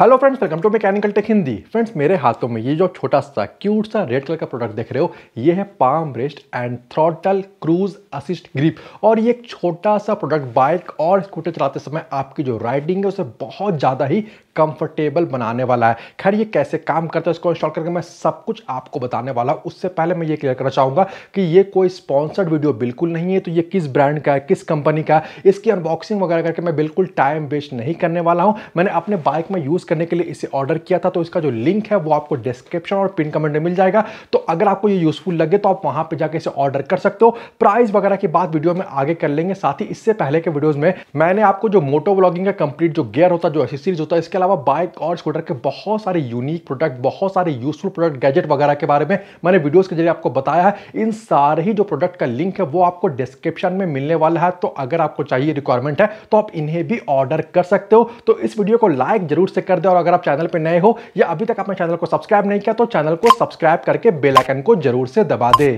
hello friends welcome to mechanical tech Hindi friends मेरे हाथों में ये जो छोटा सा क्यूट सा रेड कलर का प्रोडक्ट देख रहे हो ये है palm rest and throttle cruise assist grip और ये एक छोटा सा प्रोडक्ट बाइक और स्कूटर चलाते समय आपकी जो राइडिंग है उसे बहुत ज़्यादा ही कंफर्टेबल बनाने वाला है खैर ये कैसे काम करता है इसको इंस्टॉल करके मैं सब कुछ आपको बताने वाला हूँ उससे पहले मैं ये क्लियर करना चाहूँगा कि ये कोई स्पॉन्सर्ड वीडियो बिल्कुल नहीं है तो ये किस ब्रांड का है किस कंपनी का है इसकी अनबॉक्सिंग वगैरह करके मैं बिल्कुल टाइम वेस्ट नहीं करने वाला हूँ मैंने अपने बाइक में यूज़ करने के लिए इसे ऑर्डर किया था तो इसका जो लिंक है वो आपको डिस्क्रिप्शन और पिन कमेंट में मिल जाएगा तो अगर आपको ये यूज़फुल लगे तो आप वहाँ पर जाकर इसे ऑर्डर कर सकते हो प्राइस वगैरह की बात वीडियो में आगे कर लेंगे साथ ही इससे पहले के वीडियोज़ में मैंने आपको जो मोटो ब्लॉगिंग का कंप्लीट जो गेयर होता है जो एसेसरीज होता है इसके अलावा बाइक और स्कूटर के बहुत सारे यूनिक प्रोडक्ट बहुत सारे यूजफुल प्रोडक्ट गैजेट वगैरह के बारे में मैंने वीडियोस के जरिए आपको बताया है इन सारे ही जो प्रोडक्ट का लिंक है वो आपको डिस्क्रिप्शन में मिलने वाला है तो अगर आपको चाहिए रिक्वायरमेंट है तो आप इन्हें भी ऑर्डर कर सकते हो तो इस वीडियो को लाइक जरूर से कर दे और अगर आप चैनल पर नए हो या अभी तक आपने चैनल को सब्सक्राइब नहीं किया तो चैनल को सब्सक्राइब करके बेलाइकन को जरूर से दबा दे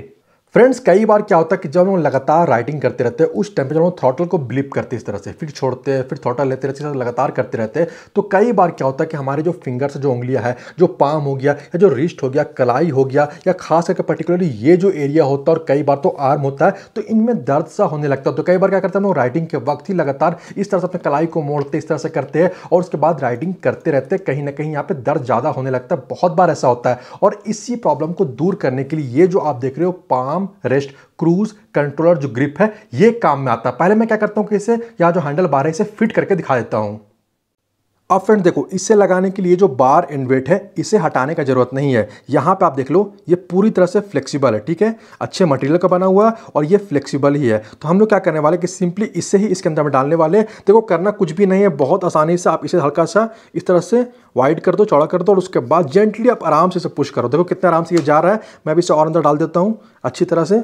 फ्रेंड्स कई बार क्या होता है कि जब हम लगातार राइटिंग करते रहते हैं उस टाइम पे जब हम थॉटल को ब्लिप करते हैं इस तरह से फिर छोड़ते हैं फिर थॉटल लेते रहते हैं लगातार करते रहते हैं तो कई बार क्या होता है कि हमारे जो फिंगर्स जो उंगलियां है जो पाम हो गया या जो रिस्ट हो गया कलाई हो गया या खास करके पर्टिकुलरली ये जो एरिया होता है और कई बार तो आर्म होता है तो इनमें दर्द सा होने लगता है तो कई बार क्या करते हैं हम लोग राइटिंग के वक्त ही लगातार इस तरह से अपने कलाई को मोड़ते इस तरह से करते हैं और उसके बाद राइटिंग करते रहते हैं कहीं ना कहीं यहाँ पर दर्द ज़्यादा होने लगता है बहुत बार ऐसा होता है और इसी प्रॉब्लम को दूर करने के लिए ये जो आप देख रहे हो palm arm rest cruise controller जो ग्रिप है ये काम में आता है पहले मैं क्या करता हूँ कि इसे यहाँ जो हैंडल बार है इसे फिट करके दिखा देता हूँ अब फ्रेंड देखो इसे लगाने के लिए जो बार एंड वेट है इसे हटाने का जरूरत नहीं है यहाँ पे आप देख लो ये पूरी तरह से फ्लेक्सिबल है ठीक है अच्छे मटेरियल का बना हुआ है और ये फ्लेक्सिबल ही है तो हम लोग क्या करने वाले कि सिंपली इसे ही इसके अंदर में डालने वाले देखो करना कुछ भी नहीं है बहुत आसानी से आप इसे हल्का सा इस तरह से वाइड कर दो चौड़ा कर दो और उसके बाद जेंटली आप आराम से इसे पुश करो देखो कितना आराम से ये जा रहा है मैं अभी इसे और अंदर डाल देता हूँ अच्छी तरह से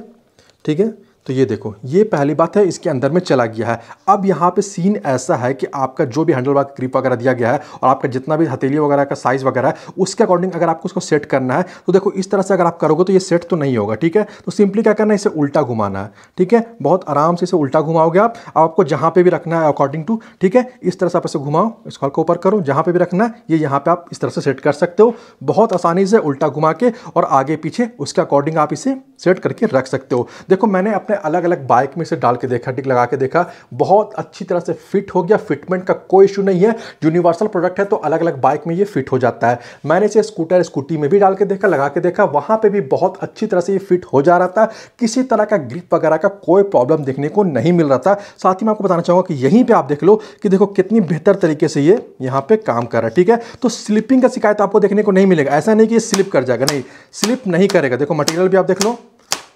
ठीक है तो ये देखो ये पहली बात है इसके अंदर में चला गया है अब यहाँ पे सीन ऐसा है कि आपका जो भी हैंडल वर्क क्रीप वगैरह दिया गया है और आपका जितना भी हथेली वगैरह का साइज़ वगैरह है उसके अकॉर्डिंग अगर आपको उसको सेट करना है तो देखो इस तरह से अगर आप करोगे तो ये सेट तो नहीं होगा ठीक है तो सिंपली क्या करना है इसे उल्टा घुमाना है ठीक है बहुत आराम से इसे उल्टा घुमाओगे आप आपको जहाँ पर भी रखना है अकॉर्डिंग टू ठीक है इस तरह से आप इसे घुमाओ इस कॉल को ऊपर करो जहाँ पर भी रखना है ये यहाँ पर आप इस तरह से सेट कर सकते हो बहुत आसानी से उल्टा घुमा के और आगे पीछे उसके अकॉर्डिंग आप इसे सेट करके रख सकते हो देखो मैंने अपने अलग अलग बाइक में इसे डाल के देखा टिक लगा के देखा बहुत अच्छी तरह से फिट हो गया फिटमेंट का कोई इशू नहीं है यूनिवर्सल प्रोडक्ट है तो अलग अलग बाइक में ये फिट हो जाता है मैंने इसे स्कूटर स्कूटी में भी डाल के देखा लगा के देखा वहाँ पर भी बहुत अच्छी तरह से ये फिट हो जा रहा था किसी तरह का ग्रिप वगैरह का कोई प्रॉब्लम देखने को नहीं मिल रहा था साथ ही मैं आपको बताना चाहूँगा कि यहीं पर आप देख लो कि देखो कितनी बेहतर तरीके से ये यहाँ पर काम कर रहा है ठीक है तो स्लिपिंग का शिकायत आपको देखने को नहीं मिलेगा ऐसा नहीं कि स्लिप कर जाएगा नहीं स्लिप नहीं करेगा देखो मटेरियल भी आप देख लो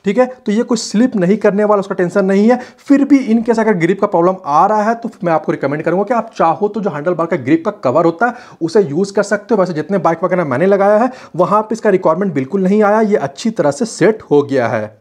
ठीक है तो ये कुछ स्लिप नहीं करने वाला उसका टेंशन नहीं है फिर भी इनकेस अगर ग्रिप का प्रॉब्लम आ रहा है तो मैं आपको रिकमेंड करूँगा कि आप चाहो तो जो हैंडल बार का ग्रिप का कवर होता है उसे यूज़ कर सकते हो वैसे जितने बाइक वगैरह मैंने लगाया है वहाँ पर इसका रिक्वायरमेंट बिल्कुल नहीं आया ये अच्छी तरह से सेट हो गया है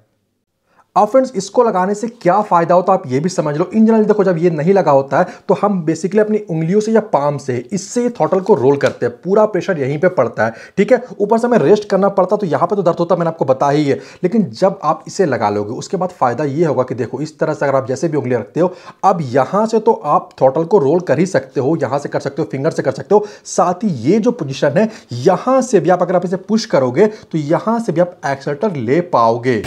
अब फ्रेंड्स इसको लगाने से क्या फ़ायदा होता है आप ये भी समझ लो इन जनरल देखो जब ये नहीं लगा होता है तो हम बेसिकली अपनी उंगलियों से या पाम से इससे थॉटल को रोल करते हैं पूरा प्रेशर यहीं पे पड़ता है ठीक है ऊपर से हमें रेस्ट करना पड़ता तो यहाँ पे तो दर्द होता है मैंने आपको बता ही है लेकिन जब आप इसे लगा लोगे उसके बाद फ़ायदा ये होगा कि देखो इस तरह से अगर आप जैसे भी उंगलियाँ रखते हो अब यहाँ से तो आप थॉटल को रोल कर ही सकते हो यहाँ से कर सकते हो फिंगर से कर सकते हो साथ ही ये जो पोजिशन है यहाँ से भी आप अगर आप इसे पुश करोगे तो यहाँ से भी आप एक्सलेटर ले पाओगे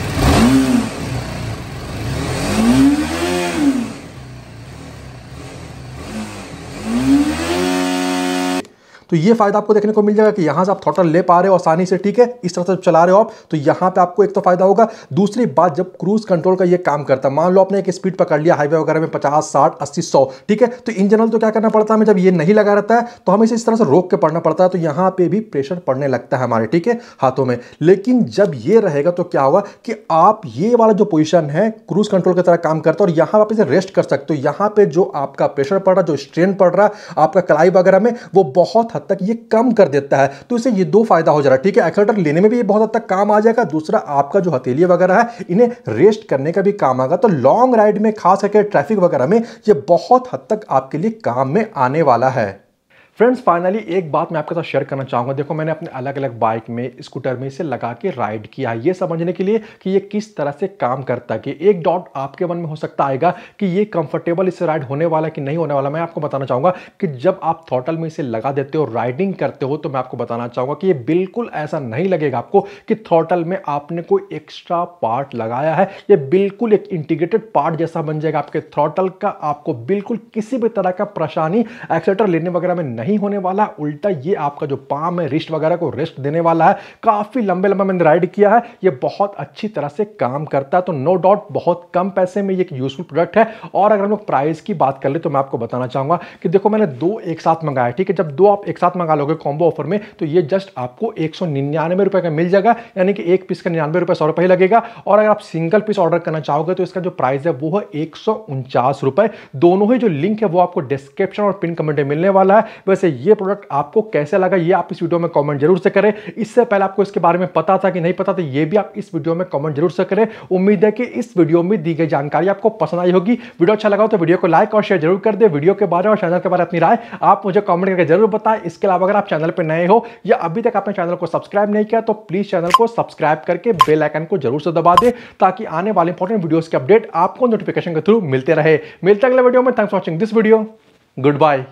तो ये फायदा आपको देखने को मिल जाएगा कि यहाँ से आप थॉटर ले पा रहे हो आसानी से ठीक है इस तरह से चला रहे हो आप तो यहाँ पे आपको एक तो फायदा होगा दूसरी बात जब क्रूज कंट्रोल का ये काम करता है मान लो आपने एक स्पीड पकड़ लिया हाईवे वगैरह में पचास साठ अस्सी सौ ठीक है तो इन जनरल तो क्या करना पड़ता है हमें जब ये नहीं लगा रहता है तो हमें इसे इस तरह से रोक के पड़ना पड़ता है तो यहां पर भी प्रेशर पड़ने लगता है हमारे ठीक है हाथों में लेकिन जब ये रहेगा तो क्या होगा कि आप ये वाला जो पोजिशन है क्रूज कंट्रोल की तरह काम करता है और यहाँ आप इसे रेस्ट कर सकते हो यहाँ पर जो आपका प्रेशर पड़ रहा जो स्ट्रेन पड़ रहा आपका कलाई वगैरह में वो बहुत हद हद तक ये कम कर देता है तो इसे ये दो फायदा हो जा रहा है ठीक है एक्सलेटर लेने में भी ये बहुत हद तक काम आ जाएगा दूसरा आपका जो हथेली वगैरह है इन्हें रेस्ट करने का भी काम आएगा तो लॉन्ग राइड में खास करके ट्रैफिक वगैरह में ये बहुत हद तक आपके लिए काम में आने वाला है फ्रेंड्स फाइनली एक बात मैं आपके साथ शेयर करना चाहूँगा देखो मैंने अपने अलग अलग बाइक में स्कूटर में इसे लगा के राइड किया है ये समझने के लिए कि ये किस तरह से काम करता है कि एक डाउट आपके मन में हो सकता आएगा कि ये कंफर्टेबल इससे राइड होने वाला कि नहीं होने वाला मैं आपको बताना चाहूँगा कि जब आप थॉटल में इसे लगा देते हो राइडिंग करते हो तो मैं आपको बताना चाहूँगा कि ये बिल्कुल ऐसा नहीं लगेगा आपको कि थॉटल में आपने कोई एक्स्ट्रा पार्ट लगाया है ये बिल्कुल एक इंटीग्रेटेड पार्ट जैसा बन जाएगा आपके थॉटल का आपको बिल्कुल किसी भी तरह का परेशानी एक्सेटर लेने वगैरह में नहीं नहीं होने वाला उल्टा ये आपका जो पाम है रिस्ट वगैरह को रेस्ट देने वाला है काफ़ी लंबे लंबे मैंने राइड किया है ये बहुत अच्छी तरह से काम करता है तो नो डाउट बहुत कम पैसे में ये एक यूजफुल प्रोडक्ट है और अगर हम लोग प्राइस की बात कर ले तो मैं आपको बताना चाहूंगा कि देखो मैंने दो एक साथ मंगाया ठीक है जब दो आप एक साथ मंगा लोगे कॉम्बो ऑफर में तो ये जस्ट आपको एक सौ का मिल जाएगा यानी कि एक पीस का निन्यानवे रुपए सौ रुपए लगेगा और अगर आप सिंगल पीस ऑर्डर करना चाहोगे तो इसका जो प्राइस है वो है एक दोनों ही जो लिंक है वो आपको डिस्क्रिप्शन और पिन कमेंट में मिलने वाला है वैसे ये प्रोडक्ट आपको कैसे लगा ये आप इस वीडियो में कमेंट जरूर से करें इससे पहले आपको इसके बारे में पता था कि नहीं पता था ये भी आप इस वीडियो में कमेंट जरूर से करें उम्मीद है कि इस वीडियो में दी गई जानकारी आपको पसंद आई होगी वीडियो अच्छा लगा तो वीडियो को लाइक और शेयर जरूर कर दे वीडियो के बारे में और चैनल के बारे में अपनी राय आप मुझे कॉमेंट करके जरूर बताएं इसके अलावा अगर आप चैनल पर नए हो या अभी तक आपने चैनल को सब्सक्राइब नहीं किया तो प्लीज चैनल को सब्सक्राइब करके बेलाइकन को जरूर से दबा दे ताकि आने वाले इंपॉर्टेंट वीडियो के अपडेट आपको नोटिफिकेशन के थ्रू मिलते रहे मिलते अगले वीडियो में thanks watching this video good bye